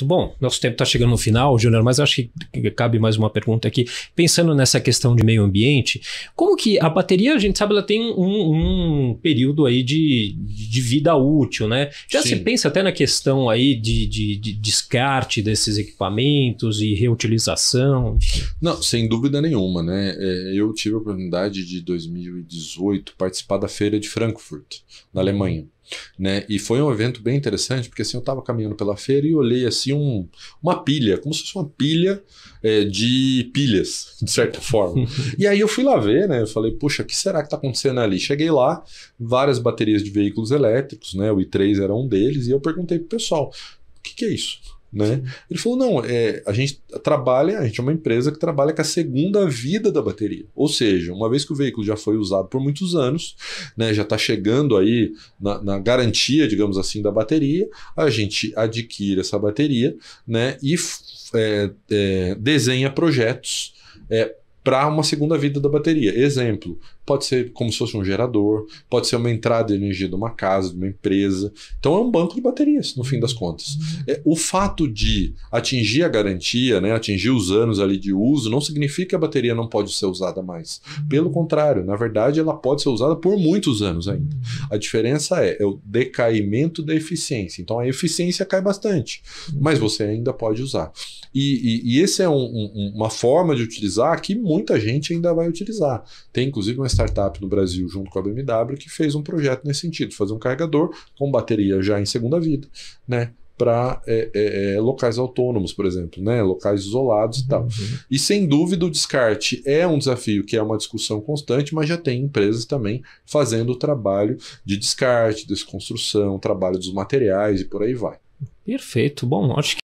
Certo. Bom, nosso tempo está chegando no final, Júnior, mas acho que cabe mais uma pergunta aqui. Pensando nessa questão de meio ambiente, como que a bateria, a gente sabe, ela tem um, um período aí de, de vida útil, né? Já Sim. se pensa até na questão aí de, de, de descarte desses equipamentos e reutilização? Não, sem dúvida nenhuma, né? É, eu tive a oportunidade de 2018 participar da feira de Frankfurt, na hum. Alemanha. Né? E foi um evento bem interessante, porque assim, eu estava caminhando pela feira e olhei assim um, uma pilha, como se fosse uma pilha é, de pilhas, de certa forma. e aí eu fui lá ver, né? Eu falei, puxa, o que será que está acontecendo ali? Cheguei lá, várias baterias de veículos elétricos, né? O i3 era um deles, e eu perguntei pro pessoal, o que, que é isso? Né? Ele falou: não, é, a gente trabalha, a gente é uma empresa que trabalha com a segunda vida da bateria. Ou seja, uma vez que o veículo já foi usado por muitos anos, né, já está chegando aí na, na, garantia, digamos assim, da bateria, a gente adquire essa bateria né, e é, é, desenha projetos. É, para uma segunda vida da bateria. Exemplo, pode ser como se fosse um gerador, pode ser uma entrada de energia de uma casa, de uma empresa. Então é um banco de baterias, no fim das contas. É, o fato de atingir a garantia, né, atingir os anos ali de uso, não significa que a bateria não pode ser usada mais. Pelo contrário, na verdade, ela pode ser usada por muitos anos ainda. A diferença é, é o decaimento da eficiência. Então a eficiência cai bastante, mas você ainda pode usar. E, e, e esse é um, um, uma forma de utilizar que muita gente ainda vai utilizar. Tem inclusive uma startup no Brasil, junto com a BMW, que fez um projeto nesse sentido: fazer um carregador com bateria já em segunda vida, né? para é, é, é, locais autônomos, por exemplo, né? locais isolados e tal. Uhum. E sem dúvida o descarte é um desafio que é uma discussão constante, mas já tem empresas também fazendo o trabalho de descarte, desconstrução, trabalho dos materiais e por aí vai. Perfeito. Bom, acho que